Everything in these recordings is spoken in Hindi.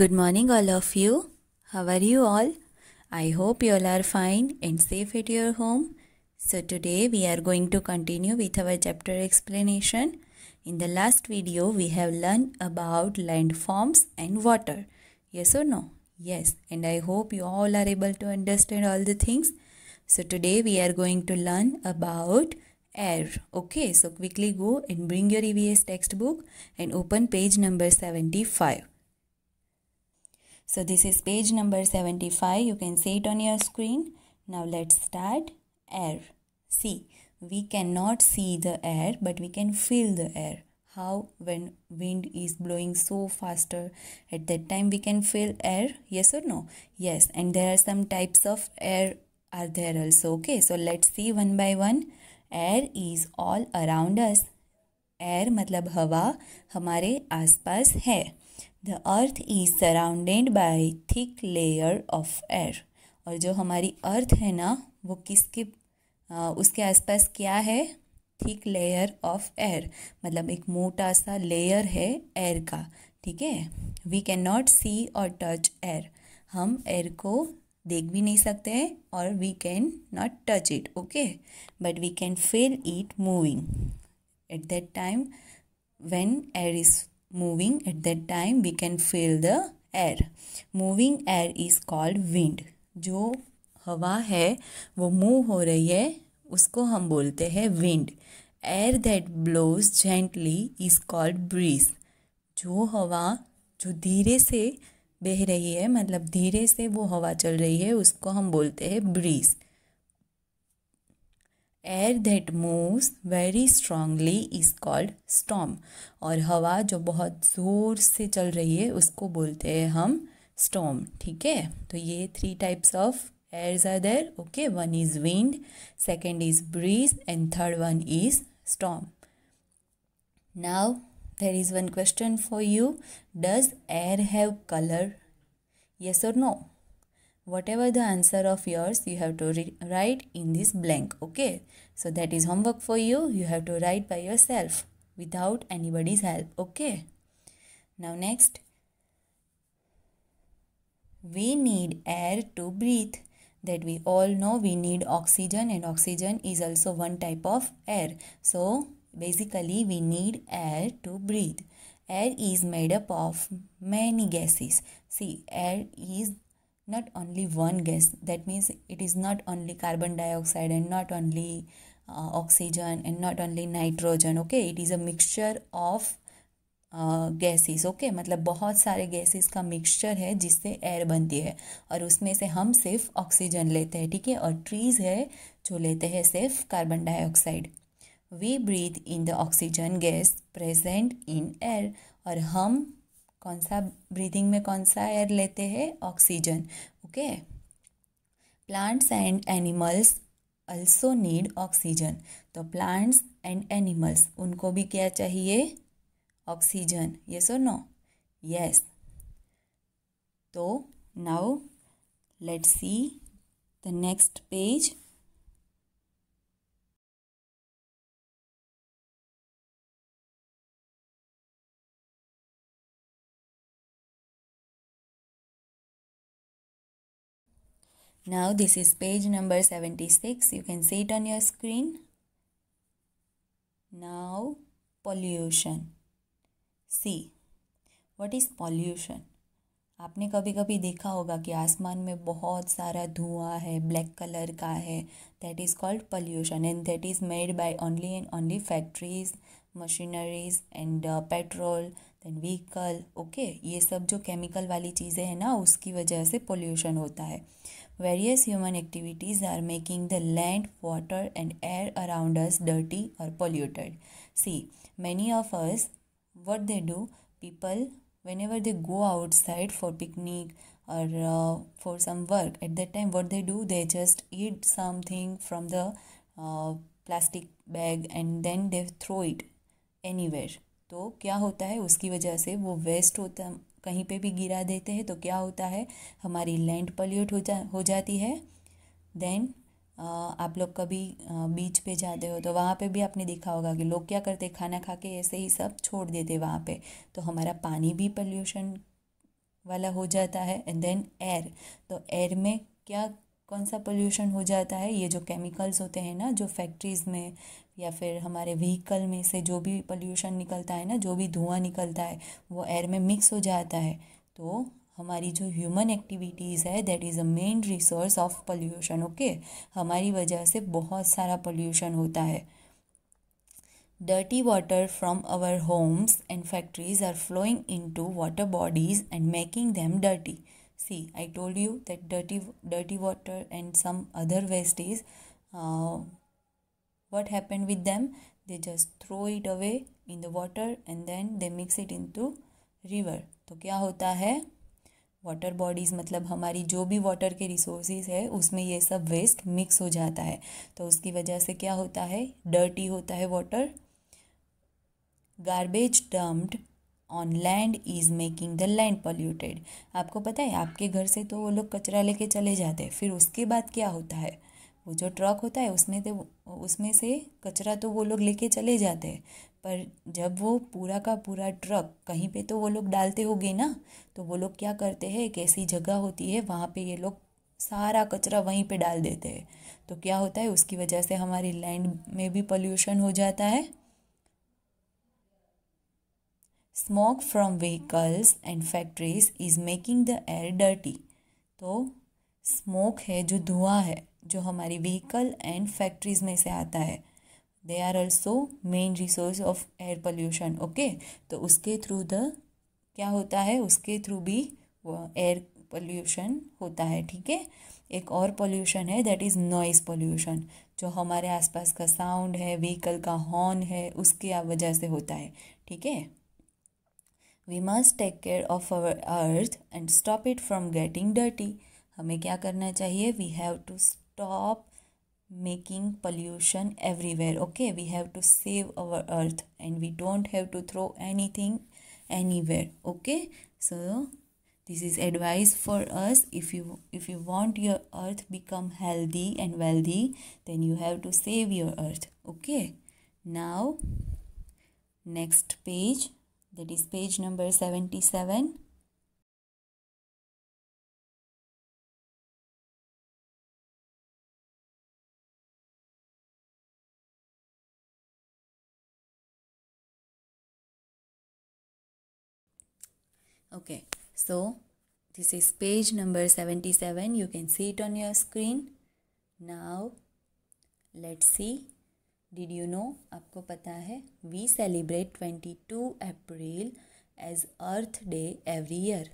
Good morning, all of you. How are you all? I hope you all are fine and safe at your home. So, today we are going to continue with our chapter explanation. In the last video, we have learned about landforms and water. Yes or no? Yes, and I hope you all are able to understand all the things. So, today we are going to learn about air. Okay, so quickly go and bring your EVS textbook and open page number 75. So this is page number 75. You can see it on your screen. Now let's start. Air. See, we cannot see the air, but we can feel the air. How when wind is blowing so faster, at that time we can feel air. Yes or no? Yes. And there are some types of air are there also. Okay. So let's see one by one. Air is all around us. Air मतलब हवा हमारे आसपास है the earth is surrounded by thick layer of air और जो हमारी अर्थ है ना वो किसके उसके आसपास क्या है थिक लेयर ऑफ एयर मतलब एक मोटा सा लेयर है एयर का ठीक है वी कैन नॉट सी और टच एयर हम एयर को देख भी नहीं सकते हैं और we can not touch it okay but we can feel it moving at that time when air is moving at that time we can feel the air moving air is called wind जो हवा है वो मूव हो रही है उसको हम बोलते हैं wind air that blows gently is called breeze जो हवा जो धीरे से बह रही है मतलब धीरे से वो हवा चल रही है उसको हम बोलते हैं breeze air that moves very strongly is called storm और हवा जो बहुत ज़ोर से चल रही है उसको बोलते हैं हम स्टॉम ठीक है तो ये three types of airs are there okay one is wind second is breeze and third one is storm now there is one question for you does air have colour yes और no whatever the answer of yours you have to write in this blank okay so that is homework for you you have to write by yourself without anybody's help okay now next we need air to breathe that we all know we need oxygen and oxygen is also one type of air so basically we need air to breathe air is made up of many gases see air is not only one gas that means it is not only carbon dioxide and not only uh, oxygen and not only nitrogen okay it is a mixture of gases uh, okay okay? मतलब बहुत सारे गैसेस का मिक्सचर है जिससे एयर बनती है और उसमें से हम सिर्फ ऑक्सीजन लेते हैं ठीक है और ट्रीज है जो लेते हैं सिर्फ carbon dioxide we breathe in the oxygen gas present in air और हम कौन सा ब्रीदिंग में कौन सा एयर लेते हैं oxygen okay plants and animals also need oxygen तो प्लांट्स एंड एनिमल्स उनको भी क्या चाहिए ऑक्सीजन यस और नो यस तो now let's see the next page Now this is page number 76. You can see it on your screen. Now pollution. See, what is pollution? आपने कभी कभी देखा होगा कि आसमान में बहुत सारा धुआं है ब्लैक कलर का है that is called pollution and that is made by only and only factories machineries and petrol then vehicle okay ये सब जो केमिकल वाली चीज़ें हैं ना उसकी वजह से पोल्यूशन होता है Various human activities are making the land, water, and air around us dirty or polluted. See, many of us, what they do, people, whenever they go outside for picnic or uh, for some work, at that time, what they do, they just eat something from the uh, plastic bag and then they throw it anywhere. तो क्या होता है उसकी वजह से वो वेस्ट होता कहीं पे भी गिरा देते हैं तो क्या होता है हमारी लैंड पल्यूट हो जा हो जाती है देन आप लोग कभी बीच पे जाते हो तो वहाँ पे भी आपने देखा होगा कि लोग क्या करते खाना खा के ऐसे ही सब छोड़ देते वहाँ पे तो हमारा पानी भी पल्यूशन वाला हो जाता है एंड देन एयर तो एयर में क्या कौन सा पोल्यूशन हो जाता है ये जो केमिकल्स होते हैं ना जो फैक्ट्रीज़ में या फिर हमारे व्हीकल में से जो भी पोल्यूशन निकलता है ना जो भी धुआं निकलता है वो एयर में मिक्स हो जाता है तो हमारी जो ह्यूमन एक्टिविटीज़ है that is a main resource of pollution okay हमारी वजह से बहुत सारा पोल्यूशन होता है dirty water from our homes and factories are flowing in to water bodies and making them dirty see I told you that dirty dirty water and some other waste is what happened with them they just throw it away in the water and then they mix it into river तो क्या होता है वाटर बॉडीज़ मतलब हमारी जो भी वाटर के रिसोर्सेज है उसमें ये सब वेस्ट मिक्स हो जाता है तो उसकी वजह से क्या होता है डर्टी होता है water garbage dumped on land is making the land polluted आपको पता है आपके घर से तो वो लोग कचरा लेके चले जाते हैं फिर उसके बाद क्या होता है वो जो ट्रक होता है उसमें तो उसमें से कचरा तो वो लोग लेके चले जाते हैं पर जब वो पूरा का पूरा ट्रक कहीं पे तो वो लोग डालते होंगे ना तो वो लोग क्या करते हैं एक ऐसी जगह होती है वहाँ पे ये लोग सारा कचरा वहीं पे डाल देते हैं तो क्या होता है उसकी वजह से हमारी लैंड में भी पोल्यूशन हो जाता है smoke from vehicles and factories is making the air dirty तो स्मोक है जो धुआं है जो हमारी व्हीकल एंड फैक्ट्रीज में से आता है they are also main resource of air pollution okay तो उसके थ्रू द क्या होता है उसके थ्रू भी एयर पोल्यूशन होता है ठीक है एक और पोल्यूशन है दैट इज़ नॉइज़ पोल्यूशन जो हमारे आसपास का साउंड है व्हीकल का हॉर्न है उसके वजह से होता है ठीक है we must take care of our earth and stop it from getting dirty हमें क्या करना चाहिए we have to stop making pollution everywhere okay we have to save our earth and we don't have to throw anything anywhere okay so this is advice for us if you if you want your earth become healthy and wealthy then you have to save your earth okay now next page that is page number 77 okay so this is page number 77 you can see it on your screen now let's see did you know आपको पता है we celebrate twenty two April as earth day every year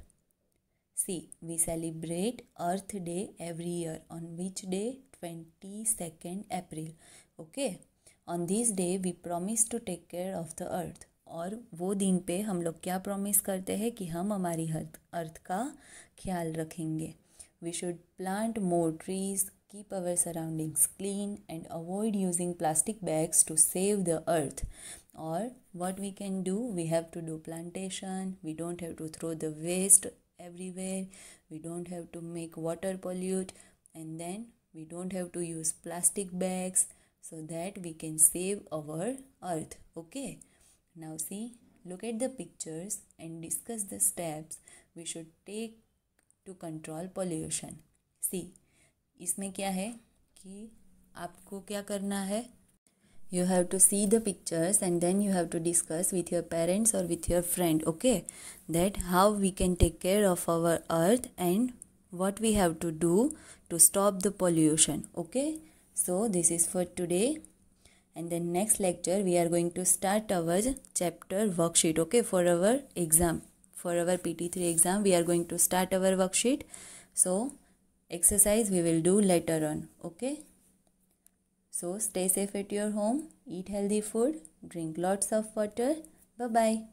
see we celebrate earth day every year on which day twenty second April okay on this day we promise to take care of the earth और वो दिन पे हम लोग क्या प्रॉमिस करते हैं कि हम हमारी हर्थ अर्थ का ख्याल रखेंगे we should plant more trees keep our surroundings clean and avoid using plastic bags to save the earth और what we can do we have to do plantation we don't have to throw the waste everywhere we don't have to make water pollute and then we don't have to use plastic bags so that we can save our earth okay Now see, look at the pictures and discuss the steps we should take to control pollution. See, इसमें क्या है कि आपको क्या करना है you have to see the pictures and then you have to discuss with your parents or with your friend okay that how we can take care of our earth and what we have to do to stop the pollution okay so this is for today and then next lecture we are going to start our chapter worksheet okay for our exam for our pt3 exam we are going to start our worksheet so exercise we will do later on okay so stay safe at your home eat healthy food drink lots of water bye bye